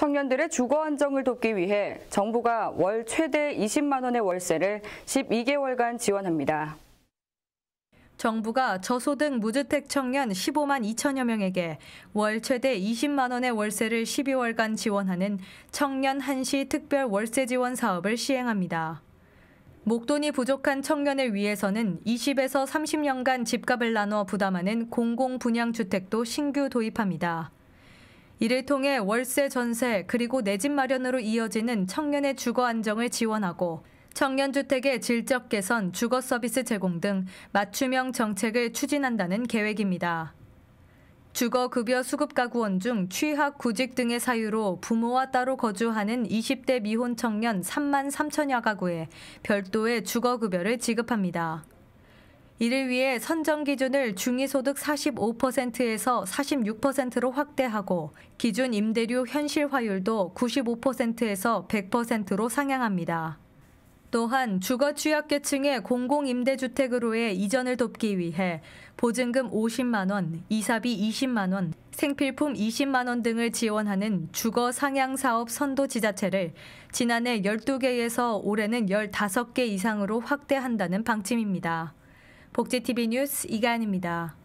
청년들의 주거 안정을 돕기 위해 정부가 월 최대 20만 원의 월세를 12개월간 지원합니다. 정부가 저소득 무주택 청년 15만 2천여 명에게 월 최대 20만 원의 월세를 12월간 지원하는 청년 한시 특별 월세 지원 사업을 시행합니다. 목돈이 부족한 청년을 위해서는 20에서 30년간 집값을 나눠 부담하는 공공분양주택도 신규 도입합니다. 이를 통해 월세 전세 그리고 내 집 마련으로 이어지는 청년의 주거 안정을 지원하고 청년주택의 질적 개선, 주거 서비스 제공 등 맞춤형 정책을 추진한다는 계획입니다. 주거급여 수급가구원 중 취학, 구직 등의 사유로 부모와 따로 거주하는 20대 미혼 청년 3만 3천여 가구에 별도의 주거급여를 지급합니다. 이를 위해 선정 기준을 중위소득 45%에서 46%로 확대하고 기준 임대료 현실화율도 95%에서 100%로 상향합니다. 또한 주거 취약계층의 공공임대주택으로의 이전을 돕기 위해 보증금 50만 원, 이사비 20만 원, 생필품 20만 원 등을 지원하는 주거 상향 사업 선도 지자체를 지난해 12개에서 올해는 15개 이상으로 확대한다는 방침입니다. 복지TV 뉴스 이간입니다.